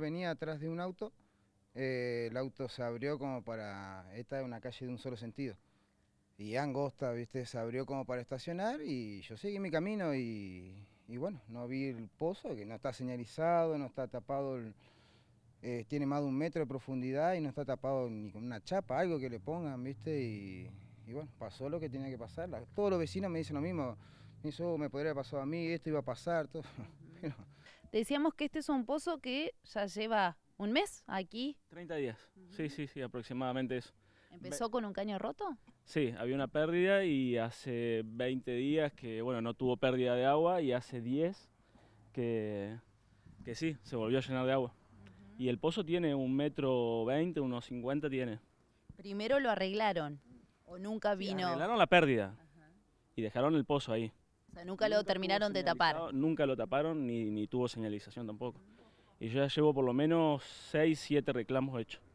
Venía atrás de un auto, eh, el auto se abrió como para, esta es una calle de un solo sentido, y angosta, viste, se abrió como para estacionar y yo seguí mi camino y, bueno, no vi el pozo, que no está señalizado, no está tapado, eh, tiene más de un metro de profundidad y no está tapado ni con una chapa, algo que le pongan, viste, y, bueno, pasó lo que tenía que pasar, todos los vecinos me dicen lo mismo, me oh, me podría haber pasado a mí, esto iba a pasar, todo, Decíamos que este es un pozo que ya lleva un mes aquí. 30 días, sí, sí, sí, aproximadamente eso. ¿Empezó con un caño roto? Sí, había una pérdida y hace 20 días que, bueno, no tuvo pérdida de agua y hace 10 que, que sí, se volvió a llenar de agua. Y el pozo tiene un metro 20, unos 50 tiene. Primero lo arreglaron o nunca vino. arreglaron la pérdida y dejaron el pozo ahí nunca, lo terminaron de tapar. Nunca lo taparon ni, ni tuvo señalización tampoco. Y yo ya llevo por lo menos 6, 7 reclamos hechos.